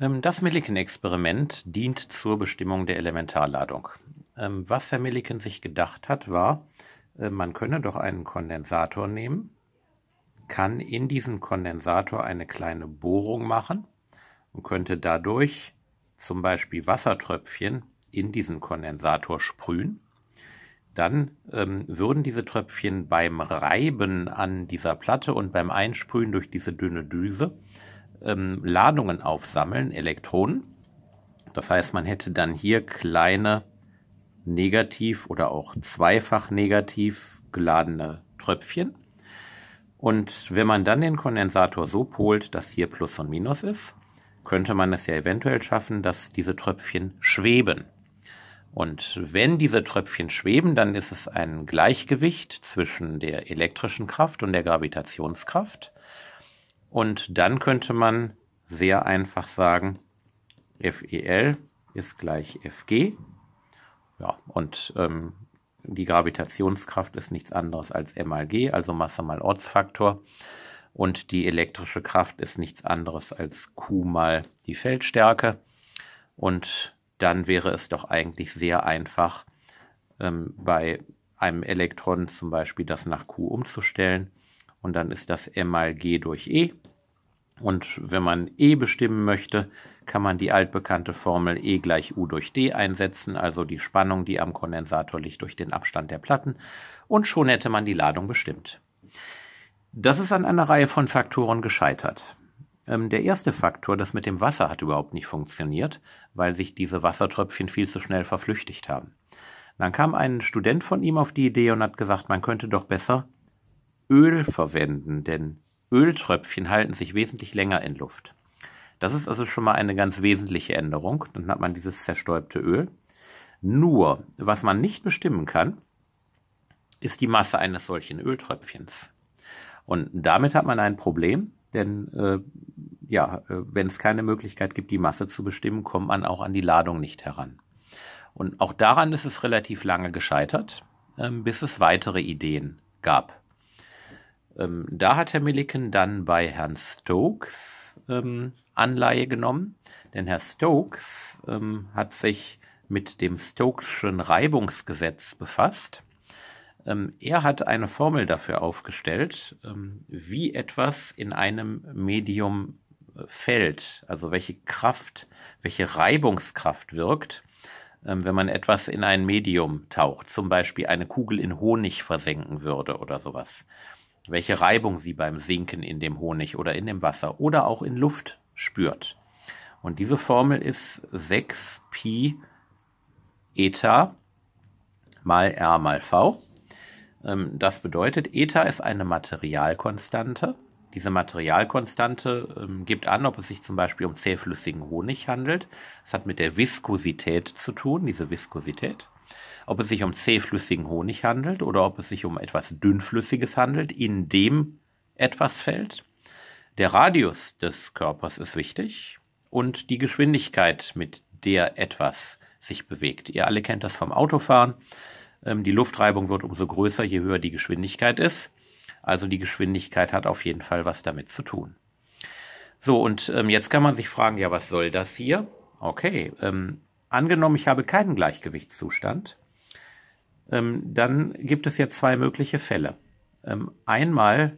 Ähm, das Millikan-Experiment dient zur Bestimmung der Elementarladung. Ähm, was Herr Millikan sich gedacht hat, war, äh, man könne doch einen Kondensator nehmen, kann in diesen Kondensator eine kleine Bohrung machen und könnte dadurch zum Beispiel Wassertröpfchen in diesen Kondensator sprühen. Dann ähm, würden diese Tröpfchen beim Reiben an dieser Platte und beim Einsprühen durch diese dünne Düse ähm, Ladungen aufsammeln, Elektronen. Das heißt, man hätte dann hier kleine negativ oder auch zweifach negativ geladene Tröpfchen. Und wenn man dann den Kondensator so polt, dass hier Plus und Minus ist, könnte man es ja eventuell schaffen, dass diese Tröpfchen schweben. Und wenn diese Tröpfchen schweben, dann ist es ein Gleichgewicht zwischen der elektrischen Kraft und der Gravitationskraft. Und dann könnte man sehr einfach sagen, FEL ist gleich FG. Ja, und ähm, die Gravitationskraft ist nichts anderes als M mal G, also Masse mal Ortsfaktor. Und die elektrische Kraft ist nichts anderes als Q mal die Feldstärke. Und dann wäre es doch eigentlich sehr einfach, ähm, bei einem Elektron zum Beispiel das nach Q umzustellen. Und dann ist das M mal G durch E. Und wenn man E bestimmen möchte, kann man die altbekannte Formel E gleich U durch D einsetzen, also die Spannung, die am Kondensator liegt durch den Abstand der Platten, und schon hätte man die Ladung bestimmt. Das ist an einer Reihe von Faktoren gescheitert. Ähm, der erste Faktor, das mit dem Wasser, hat überhaupt nicht funktioniert, weil sich diese Wassertröpfchen viel zu schnell verflüchtigt haben. Dann kam ein Student von ihm auf die Idee und hat gesagt, man könnte doch besser Öl verwenden, denn Öltröpfchen halten sich wesentlich länger in Luft. Das ist also schon mal eine ganz wesentliche Änderung. Dann hat man dieses zerstäubte Öl. Nur, was man nicht bestimmen kann, ist die Masse eines solchen Öltröpfchens. Und damit hat man ein Problem, denn äh, ja, äh, wenn es keine Möglichkeit gibt, die Masse zu bestimmen, kommt man auch an die Ladung nicht heran. Und auch daran ist es relativ lange gescheitert, äh, bis es weitere Ideen gab. Ähm, da hat Herr Milliken dann bei Herrn Stokes ähm, Anleihe genommen, denn Herr Stokes ähm, hat sich mit dem Stokeschen Reibungsgesetz befasst. Ähm, er hat eine Formel dafür aufgestellt, ähm, wie etwas in einem Medium äh, fällt, also welche Kraft, welche Reibungskraft wirkt, ähm, wenn man etwas in ein Medium taucht, zum Beispiel eine Kugel in Honig versenken würde oder sowas welche Reibung sie beim Sinken in dem Honig oder in dem Wasser oder auch in Luft spürt. Und diese Formel ist 6 Pi Eta mal R mal V. Ähm, das bedeutet, Eta ist eine Materialkonstante. Diese Materialkonstante ähm, gibt an, ob es sich zum Beispiel um zähflüssigen Honig handelt. Es hat mit der Viskosität zu tun, diese Viskosität. Ob es sich um zähflüssigen Honig handelt oder ob es sich um etwas dünnflüssiges handelt, in dem etwas fällt. Der Radius des Körpers ist wichtig und die Geschwindigkeit, mit der etwas sich bewegt. Ihr alle kennt das vom Autofahren. Ähm, die Luftreibung wird umso größer, je höher die Geschwindigkeit ist. Also die Geschwindigkeit hat auf jeden Fall was damit zu tun. So, und ähm, jetzt kann man sich fragen, ja, was soll das hier? Okay, ähm, angenommen, ich habe keinen Gleichgewichtszustand, ähm, dann gibt es jetzt zwei mögliche Fälle. Ähm, einmal,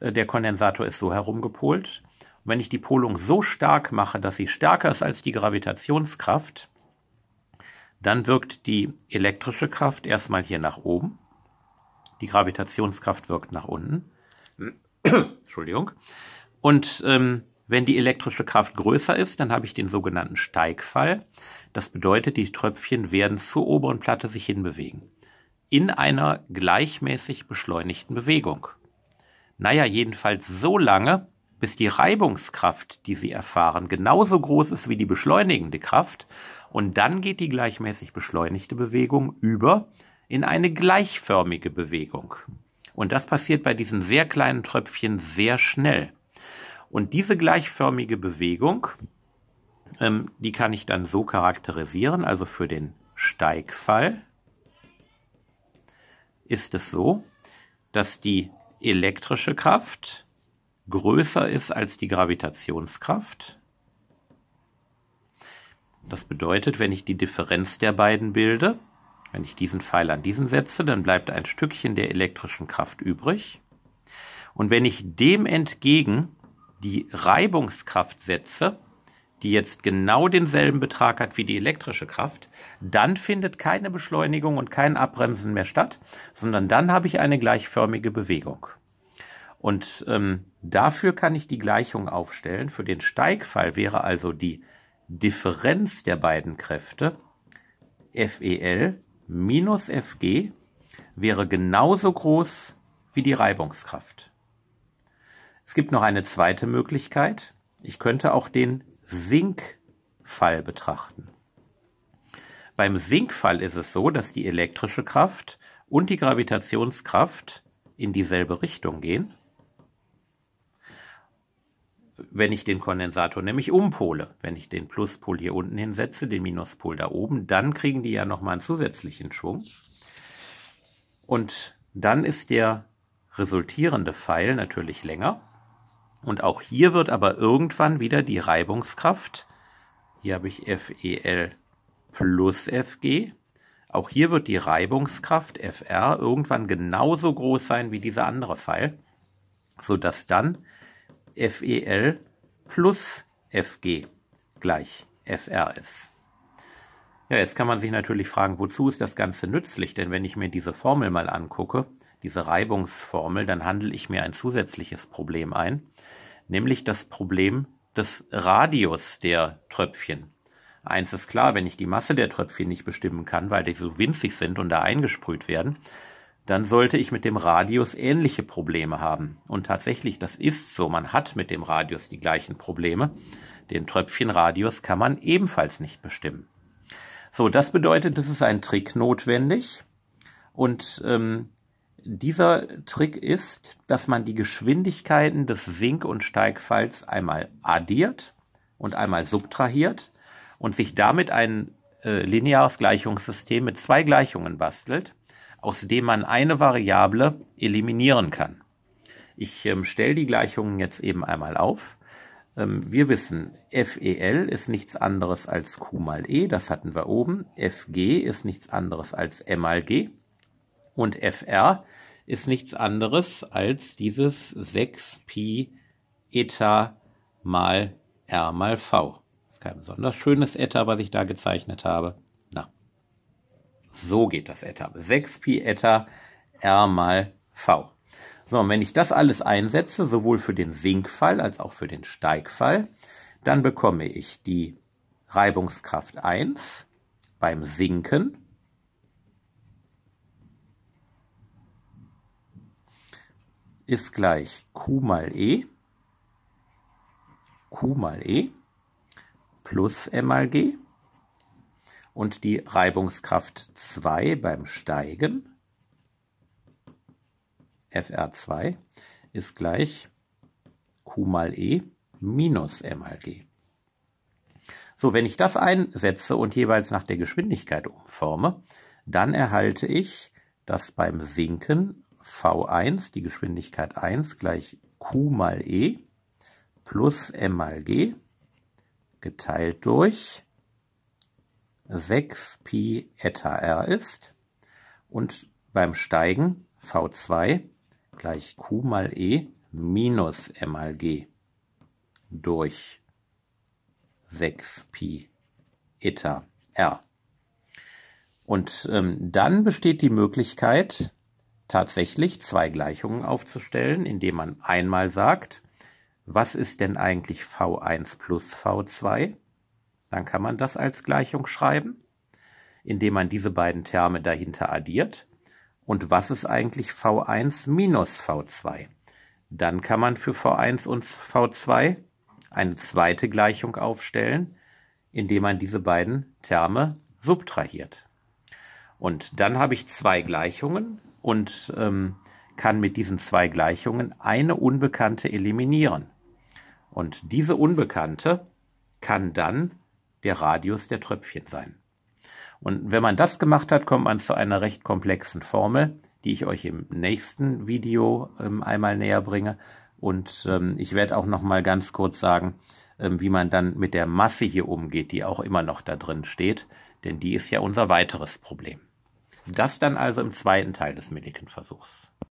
äh, der Kondensator ist so herumgepolt. Und wenn ich die Polung so stark mache, dass sie stärker ist als die Gravitationskraft, dann wirkt die elektrische Kraft erstmal hier nach oben. Die Gravitationskraft wirkt nach unten. Entschuldigung. Und ähm, wenn die elektrische Kraft größer ist, dann habe ich den sogenannten Steigfall. Das bedeutet, die Tröpfchen werden zur oberen Platte sich hinbewegen. In einer gleichmäßig beschleunigten Bewegung. Naja, jedenfalls so lange, bis die Reibungskraft, die sie erfahren, genauso groß ist wie die beschleunigende Kraft. Und dann geht die gleichmäßig beschleunigte Bewegung über in eine gleichförmige Bewegung. Und das passiert bei diesen sehr kleinen Tröpfchen sehr schnell. Und diese gleichförmige Bewegung ähm, die kann ich dann so charakterisieren, also für den Steigfall ist es so, dass die elektrische Kraft größer ist als die Gravitationskraft. Das bedeutet, wenn ich die Differenz der beiden bilde, wenn ich diesen Pfeil an diesen setze, dann bleibt ein Stückchen der elektrischen Kraft übrig. Und wenn ich dem entgegen die Reibungskraft setze, die jetzt genau denselben Betrag hat wie die elektrische Kraft, dann findet keine Beschleunigung und kein Abbremsen mehr statt, sondern dann habe ich eine gleichförmige Bewegung. Und ähm, dafür kann ich die Gleichung aufstellen. Für den Steigfall wäre also die Differenz der beiden Kräfte FEL minus FG wäre genauso groß wie die Reibungskraft. Es gibt noch eine zweite Möglichkeit. Ich könnte auch den Sinkfall betrachten. Beim Sinkfall ist es so, dass die elektrische Kraft und die Gravitationskraft in dieselbe Richtung gehen, wenn ich den Kondensator nämlich umpole. Wenn ich den Pluspol hier unten hinsetze, den Minuspol da oben, dann kriegen die ja nochmal einen zusätzlichen Schwung. Und dann ist der resultierende Pfeil natürlich länger und auch hier wird aber irgendwann wieder die Reibungskraft, hier habe ich FEL plus FG, auch hier wird die Reibungskraft FR irgendwann genauso groß sein wie dieser andere Pfeil, sodass dann FEL plus FG gleich FR ist. Ja, jetzt kann man sich natürlich fragen, wozu ist das Ganze nützlich? Denn wenn ich mir diese Formel mal angucke, diese Reibungsformel, dann handle ich mir ein zusätzliches Problem ein, nämlich das Problem des Radius der Tröpfchen. Eins ist klar, wenn ich die Masse der Tröpfchen nicht bestimmen kann, weil die so winzig sind und da eingesprüht werden, dann sollte ich mit dem Radius ähnliche Probleme haben. Und tatsächlich, das ist so, man hat mit dem Radius die gleichen Probleme. Den Tröpfchenradius kann man ebenfalls nicht bestimmen. So, das bedeutet, es ist ein Trick notwendig. Und ähm, dieser Trick ist, dass man die Geschwindigkeiten des Sink- und Steigfalls einmal addiert und einmal subtrahiert und sich damit ein äh, lineares Gleichungssystem mit zwei Gleichungen bastelt, aus dem man eine Variable eliminieren kann. Ich ähm, stelle die Gleichungen jetzt eben einmal auf. Ähm, wir wissen, FEL ist nichts anderes als Q mal E, das hatten wir oben. FG ist nichts anderes als M mal G. Und fr ist nichts anderes als dieses 6pi Eta mal R mal V. Das ist kein besonders schönes Eta, was ich da gezeichnet habe. Na, so geht das Eta. 6pi Eta R mal V. So, und wenn ich das alles einsetze, sowohl für den Sinkfall als auch für den Steigfall, dann bekomme ich die Reibungskraft 1 beim Sinken ist gleich Q mal E, Q mal E plus M mal G und die Reibungskraft 2 beim Steigen, FR2, ist gleich Q mal E minus M mal G. So, wenn ich das einsetze und jeweils nach der Geschwindigkeit umforme, dann erhalte ich, dass beim Sinken v1, die Geschwindigkeit 1, gleich q mal e plus m mal g geteilt durch 6 Pi eta r ist und beim Steigen V2 gleich Q mal E minus M mal G durch 6 Pi eta r. Und ähm, dann besteht die Möglichkeit, tatsächlich zwei Gleichungen aufzustellen, indem man einmal sagt, was ist denn eigentlich v1 plus v2? Dann kann man das als Gleichung schreiben, indem man diese beiden Terme dahinter addiert. Und was ist eigentlich v1 minus v2? Dann kann man für v1 und v2 eine zweite Gleichung aufstellen, indem man diese beiden Terme subtrahiert. Und dann habe ich zwei Gleichungen, und ähm, kann mit diesen zwei Gleichungen eine Unbekannte eliminieren. Und diese Unbekannte kann dann der Radius der Tröpfchen sein. Und wenn man das gemacht hat, kommt man zu einer recht komplexen Formel, die ich euch im nächsten Video ähm, einmal näher bringe. Und ähm, ich werde auch noch mal ganz kurz sagen, ähm, wie man dann mit der Masse hier umgeht, die auch immer noch da drin steht. Denn die ist ja unser weiteres Problem. Das dann also im zweiten Teil des Millikan-Versuchs.